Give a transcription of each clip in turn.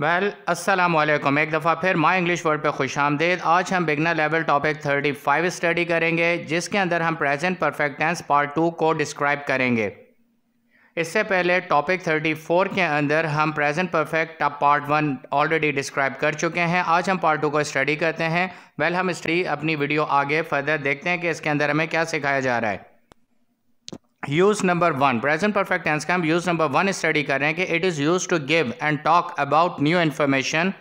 Well अस्सलाम वालेकुम एक दफ़ा फिर माय इंग्लिश वर्ड पे खुश आमदेद आज हम बिगनर लेवल टॉपिक 35 स्टडी करेंगे जिसके अंदर हम present perfect tense part two को डिस्क्राइब करेंगे इससे पहले टॉपिक 34 के अंदर हम present perfect part one already describe कर चुके हैं आज हम पार्ट टू को स्टडी करते हैं वेल हम स्टडी अपनी वीडियो आगे फर्दर देखते हैं कि इसके अंदर हमें क्या सिखाया जा रहा है use number one present perfect tense का हम यूज नंबर वन स्टडी कर रहे हैं कि it is use to give and talk about new information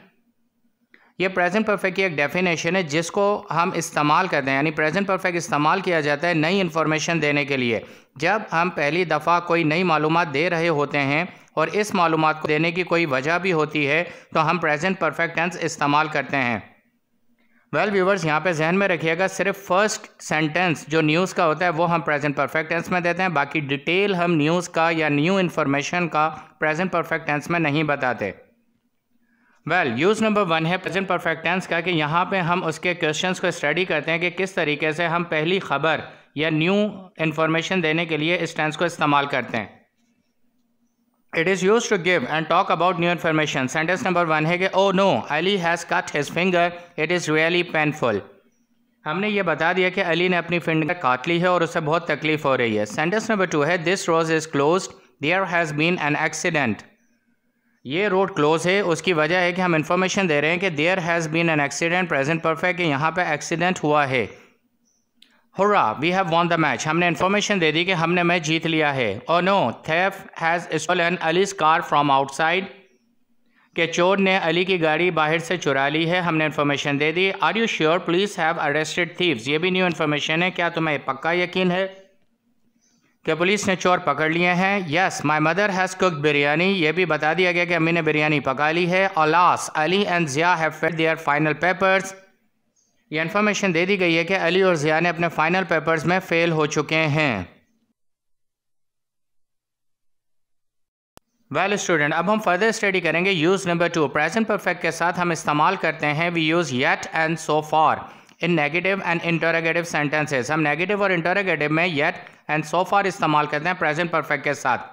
ये प्रेजेंट परफेक्ट की एक डेफिनेशन है जिसको हम इस्तेमाल करते हैं यानी प्रेजेंट परफेक्ट इस्तेमाल किया जाता है नई इन्फॉर्मेशन देने के लिए जब हम पहली दफ़ा कोई नई मालूम दे रहे होते हैं और इस मालूम को देने की कोई वजह भी होती है तो हम प्रेजेंट परफेक्ट टेंस इस्तेमाल करते हैं वेल व्यूवर्स यहाँ पे जहन में रखिएगा सिर्फ फर्स्ट सेंटेंस जो न्यूज़ का होता है वो हम प्रेजेंट परफेक्ट टेंस में देते हैं बाकी डिटेल हम न्यूज़ का या न्यू इन्फॉर्मेशन का प्रेजेंट परफेक्ट टेंस में नहीं बताते वेल यूज़ नंबर वन है प्रेजेंट परफेक्ट टेंस का कि यहाँ पे हम उसके क्वेश्चंस को स्टडी करते हैं कि किस तरीके से हम पहली खबर या न्यू इन्फॉर्मेशन देने के लिए इस टेंस को इस्तेमाल करते हैं It is used to give and talk about new information. Sentence number one है कि Oh no, Ali has cut his finger. It is really painful. हमने ये बता दिया कि अली ने अपनी फिंगर काट ली है और उसे बहुत तकलीफ हो रही है सेंटेंस नंबर टू है this road is close there has been an accident ये रोड क्लोज है उसकी वजह है कि हम इन्फॉर्मेशन दे रहे हैं कि there has been an accident present perfect यहाँ पे एक्सीडेंट हुआ है hurrah we have won the match हमने इन्फॉर्मेशन दे दी कि हमने मैच जीत लिया है oh no thief has stolen Ali's car from outside के चोर ने अली की गाड़ी बाहर से चुरा ली है हमने इन्फॉर्मेशन दे दी are you sure police have arrested thieves ये भी न्यू इन्फॉर्मेशन है क्या तुम्हें पक्का यकीन है कि पुलिस ने चोर पकड़ लिए हैं yes my mother has cook biryani ये भी बता दिया गया कि अम्मी ने बिरयानी पका ली है और Ali and Zia have fed their final papers ये इन्फॉर्मेशन दे दी गई है कि अली और ज़िया ने अपने फ़ाइनल पेपर्स में फ़ेल हो चुके हैं वेल well, स्टूडेंट अब हम फर्दर स्टडी करेंगे use number two present perfect के साथ हम इस्तेमाल करते हैं we use yet and so far in negative and interrogative sentences हम नेगेटिव और इंटरगेटिव में येट एंड सो फार इस्तेमाल करते हैं प्रेजेंट परफेक्ट के साथ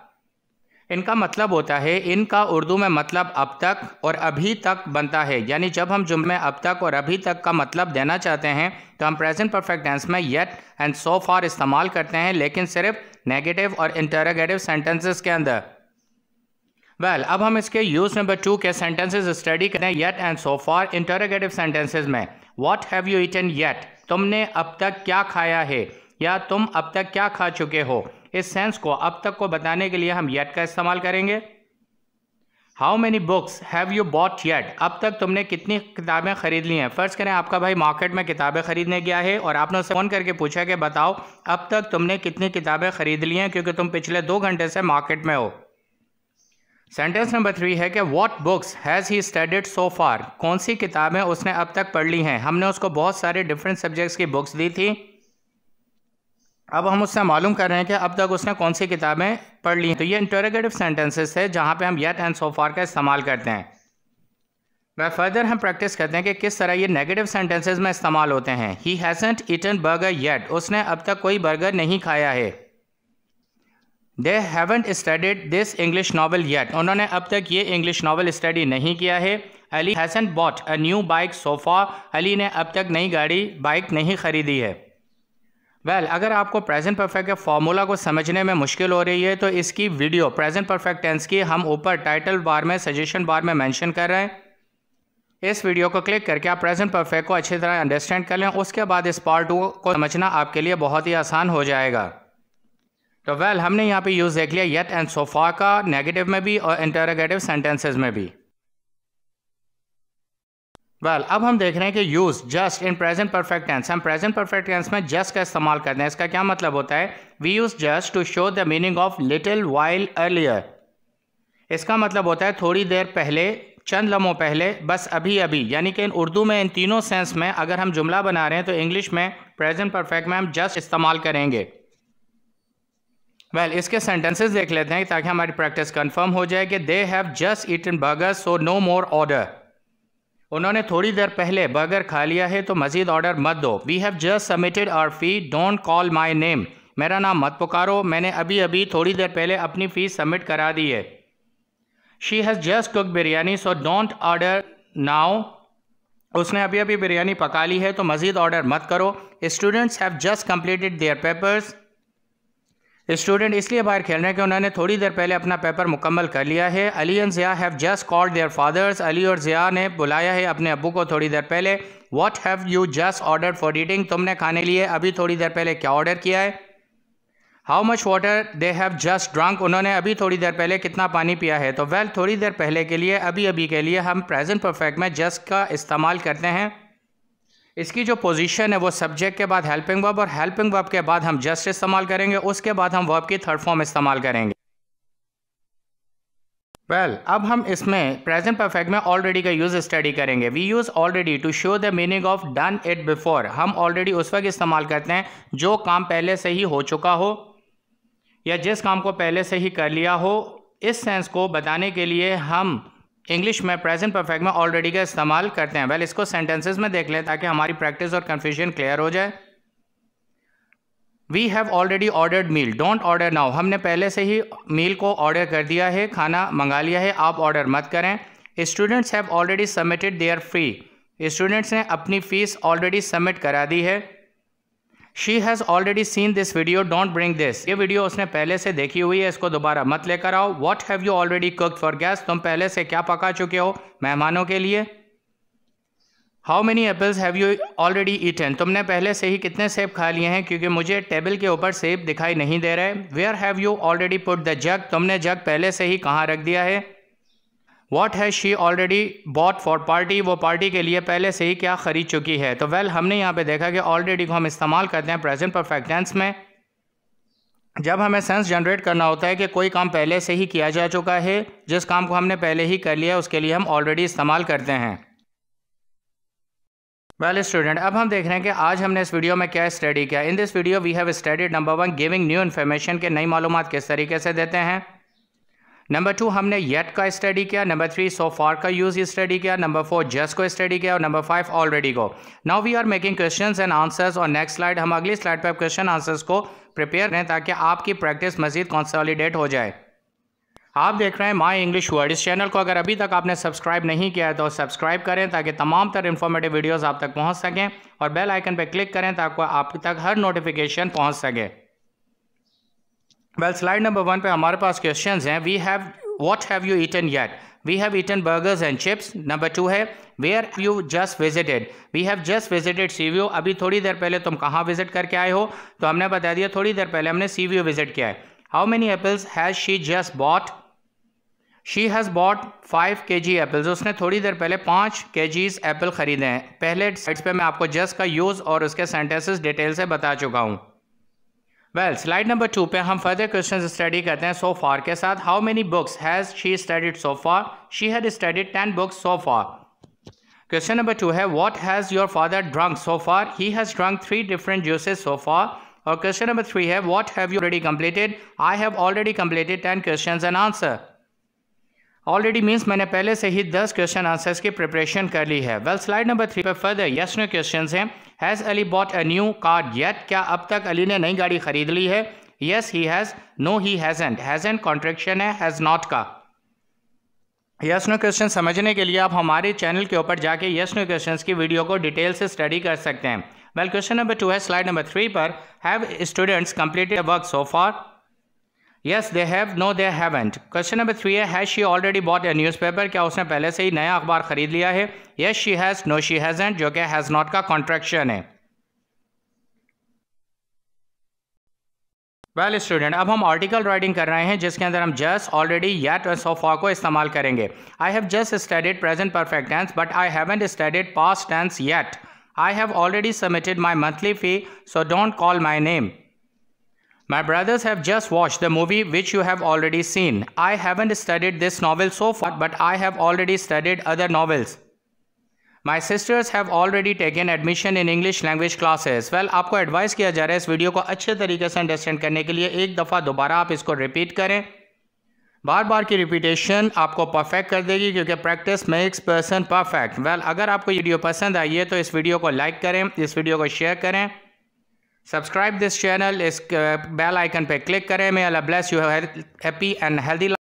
इनका मतलब होता है इनका उर्दू में मतलब अब तक और अभी तक बनता है यानी जब हम जुम्मे अब तक और अभी तक का मतलब देना चाहते हैं तो हम प्रेजेंट परफेक्ट टेंस में येट एंड सो फार इस्तेमाल करते हैं लेकिन सिर्फ नेगेटिव और इंटरागेटिव सेंटेंसेस के अंदर वेल well, अब हम इसके यूज नंबर टू के सेंटेंसेज स्टडी करें yet and so far interrogative sentences में what have you eaten yet तुमने अब तक क्या खाया है या तुम अब तक क्या खा चुके हो इस सेंस को अब तक को बताने के लिए हम येट का इस्तेमाल करेंगे how many books have you bought yet अब तक तुमने कितनी किताबें खरीद ली हैं फ़र्ज़ करें आपका भाई मार्केट में किताबें खरीदने गया है और आपने उसे फ़ोन करके पूछा कि बताओ अब तक तुमने कितनी किताबें खरीद ली हैं क्योंकि तुम पिछले दो घंटे से मार्केट में हो सेंटेंस नंबर थ्री है कि what books has he studied so far कौन सी किताबें उसने अब तक पढ़ ली हैं हमने उसको बहुत सारे डिफरेंट सब्जेक्ट्स की बुक्स दी थी अब हम उससे मालूम कर रहे हैं कि अब तक उसने कौन सी किताबें पढ़ ली तो ये इंटरोगेटिव सेंटेंसेस है जहाँ पे हम येट एंड सोफार का इस्तेमाल करते हैं वह फर्दर हम प्रैक्टिस करते हैं कि किस तरह ये नेगेटिव सेंटेंसेस में इस्तेमाल होते हैं he hasn't eaten burger yet उसने अब तक कोई बर्गर नहीं खाया है they haven't studied this English novel yet उन्होंने अब तक ये इंग्लिश नावल स्टडी नहीं किया है Ali hasn't bought a new bike so far Ali ने अब तक नई गाड़ी बाइक नहीं खरीदी है वेल well, अगर आपको प्रेजेंट परफेक्ट के फॉर्मूला को समझने में मुश्किल हो रही है तो इसकी वीडियो प्रेजेंट परफेक्ट टेंस की हम ऊपर टाइटल बार में सजेशन बार में मेंशन कर रहे हैं इस वीडियो को क्लिक करके आप प्रेजेंट परफेक्ट को अच्छी तरह अंडरस्टैंड कर लें उसके बाद इस पार्ट को समझना आपके लिए बहुत ही आसान हो जाएगा तो वेल हमने यहाँ पर यूज़ देख लिया येट एंड सोफा का नेगेटिव में भी और इंटरगेटिव सेंटेंसेज में भी वेल well, अब हम देख रहे हैं कि use just in present perfect tense हम प्रेजेंट परफेक्ट टेंस में जस्ट का इस्तेमाल करते हैं इसका क्या मतलब होता है we use just to show the meaning of little while earlier इसका मतलब होता है थोड़ी देर पहले चंद लम्हों पहले बस अभी अभी यानी कि इन उर्दू में इन तीनों सेंस में अगर हम जुमला बना रहे हैं तो इंग्लिश में प्रेजेंट परफेक्ट में हम जस्ट इस्तेमाल करेंगे वेल well, इसके सेंटेंसेस देख लेते हैं ताकि हमारी प्रैक्टिस कंफर्म हो जाए कि they have just eaten burger so no more order उन्होंने थोड़ी देर पहले बर्गर खा लिया है तो मज़ीद ऑर्डर मत दो we have just submitted our fee don't call my name मेरा नाम मत पुकारो मैंने अभी अभी थोड़ी देर पहले अपनी फ़ीस सबमिट करा दी है she has just cook biryani so don't order now उसने अभी अभी बिरयानी पका ली है तो मज़ीद ऑर्डर मत करो students have just completed their papers student इसलिए बाहर खेल रहे हैं कि उन्होंने थोड़ी देर पहले अपना पेपर मुकम्मल कर लिया है Ali and Zia have just called their fathers Ali और ज़िया ने बुलाया है अपने अबू को थोड़ी देर पहले what have you just order for eating तुमने खाने लिए अभी थोड़ी देर पहले क्या ऑर्डर किया है how much water they have just drunk उन्होंने अभी थोड़ी देर पहले कितना पानी पिया है तो वेल well, थोड़ी देर पहले के लिए अभी अभी के लिए हम प्रेजेंट परफेक्ट में जस्ट का इस्तेमाल करते हैं इसकी जो पोजीशन है वो सब्जेक्ट के बाद हेल्पिंग वर्ब और हेल्पिंग वर्ब के बाद हम जस्ट इस्तेमाल करेंगे उसके बाद हम वर्ब की थर्ड फॉर्म इस्तेमाल करेंगे वेल well, अब हम इसमें प्रेजेंट परफेक्ट में ऑलरेडी का यूज़ स्टडी करेंगे we use already to show the meaning of done it before हम ऑलरेडी उस वक्त इस्तेमाल करते हैं जो काम पहले से ही हो चुका हो या जिस काम को पहले से ही कर लिया हो इस सेंस को बताने के लिए हम इंग्लिश में प्रेजेंट परफेक्ट में ऑलरेडी का इस्तेमाल करते हैं वेल इसको सेंटेंसेस में देख लें ताकि हमारी प्रैक्टिस और कन्फ्यूजन क्लियर हो जाए we have already ordered meal don't order now हमने पहले से ही मील को ऑर्डर कर दिया है खाना मंगा लिया है आप ऑर्डर मत करें students have already submitted their fee students ने अपनी फ़ीस ऑलरेडी सबमिट करा दी है she has already seen this video don't bring this ये वीडियो उसने पहले से देखी हुई है इसको दोबारा मत लेकर आओ what have you already cook for guests तुम पहले से क्या पका चुके हो मेहमानों के लिए how many apples have you already eaten तुमने पहले से ही कितने सेब खा लिए हैं क्योंकि मुझे टेबल के ऊपर सेब दिखाई नहीं दे रहे where have you already put the jug तुमने जग पहले से ही कहाँ रख दिया है what has she already bought for party वो पार्टी के लिए पहले से ही क्या ख़रीद चुकी है तो वेल well, हमने यहाँ पे देखा कि ऑलरेडी को हम इस्तेमाल करते हैं प्रेजेंट परफेक्ट टेंस में जब हमें सेंस जनरेट करना होता है कि कोई काम पहले से ही किया जा चुका है जिस काम को हमने पहले ही कर लिया उसके लिए हम ऑलरेडी इस्तेमाल करते हैं वेल well, स्टूडेंट अब हम देख रहे हैं कि आज हमने इस वीडियो में क्या स्टडी किया in this video we have studied number one giving new information के नई मालूम किस तरीके से देते हैं नंबर टू हमने येट का स्टडी किया नंबर थ्री सो का यूज स्टडी किया नंबर फोर जस्ट को स्टडी किया और नंबर फाइव ऑलरेडी को now we are making question and answers और नेक्स्ट स्लाइड हम अगली स्लाइड पर क्वेश्चन आंसर्स को प्रिपेयर करें ताकि आपकी प्रैक्टिस मजीद कॉन्सॉलीडेट हो जाए आप देख रहे हैं माई इंग्लिश वर्ड इस चैनल को अगर अभी तक आपने सब्सक्राइब नहीं किया है तो सब्सक्राइब करें ताकि तमाम तर इन्फॉर्मेटिव वीडियोस आप तक पहुंच सकें और बेल आइकन पर क्लिक करें ताकि आप तक हर नोटिफिकेशन पहुंच सके वेल स्लाइड नंबर वन पे हमारे पास क्वेश्चंस हैं we have what have you eaten yet we have eaten burgers and chips number two है where you just visited we have just visited sea view अभी थोड़ी देर पहले तुम कहाँ विजिट करके आए हो तो हमने बता दिया थोड़ी देर पहले हमने सी व्यू विजिट किया है how many apples has she just bought she has bought five K G apples उसने थोड़ी देर पहले पाँच के जीज एप्पल खरीदे हैं पहले साइड्स पे मैं आपको जस्ट का यूज़ और उसके सेंटेंसेस डिटेल से बता चुका हूँ वेल स्लाइड नंबर टू पे हम फर्दर क्वेश्चन स्टडी करते हैं सो फार के साथ how many books has she studied so far she had studied ten books so far question number two है what has your father drunk so far he has drunk three different juices so far और question number three है what have you already completed I have already completed ten question and answer already means मैंने पहले से ही दस question answers की preparation कर ली है वेल स्लाइड नंबर थ्री पर फर्दर यस नो क्वेश्चन हैं has Ali bought a new car yet क्या अब तक अली ने नई गाड़ी खरीद ली है yes he has no he hasn't hasn't contraction है हैज़ नॉट का यस नो क्वेश्चन समझने के लिए आप हमारे चैनल के ऊपर जाके यस नो क्वेश्चन की वीडियो को डिटेल से स्टडी कर सकते हैं वेल क्वेश्चन नंबर टू है स्लाइड नंबर थ्री पर have students completed work so far yes they have no they haven't question number three है has she already bought A news newspaper क्या उसने पहले से ही नया अखबार खरीद लिया है yes she has no she hasn't जो कि हैज़ नॉट का कॉन्ट्रेक्शन है वेल well, स्टूडेंट अब हम आर्टिकल राइटिंग कर रहे हैं जिसके अंदर हम जस्ट ऑलरेडी येट और सोफा को इस्तेमाल करेंगे I have just studied present perfect tense but I haven't studied past tense yet I have already submitted my monthly fee so don't call my name My brothers have just watched the movie which you have already seen. I haven't studied this novel so far, but I have already studied other novels. My sisters have already taken admission in English language classes well आपको advice किया जा रहा है इस video को अच्छे तरीके से अंडरस्टैंड करने के लिए एक दफ़ा दोबारा आप इसको रिपीट करें बार बार की रिपीटेशन आपको परफेक्ट कर देगी क्योंकि practice makes person perfect well अगर आपको वीडियो पसंद आई है तो इस वीडियो को लाइक करें इस वीडियो को शेयर करें सब्सक्राइब दिस चैनल इस बेल आइकन पे क्लिक करें may Allah bless you happy and healthy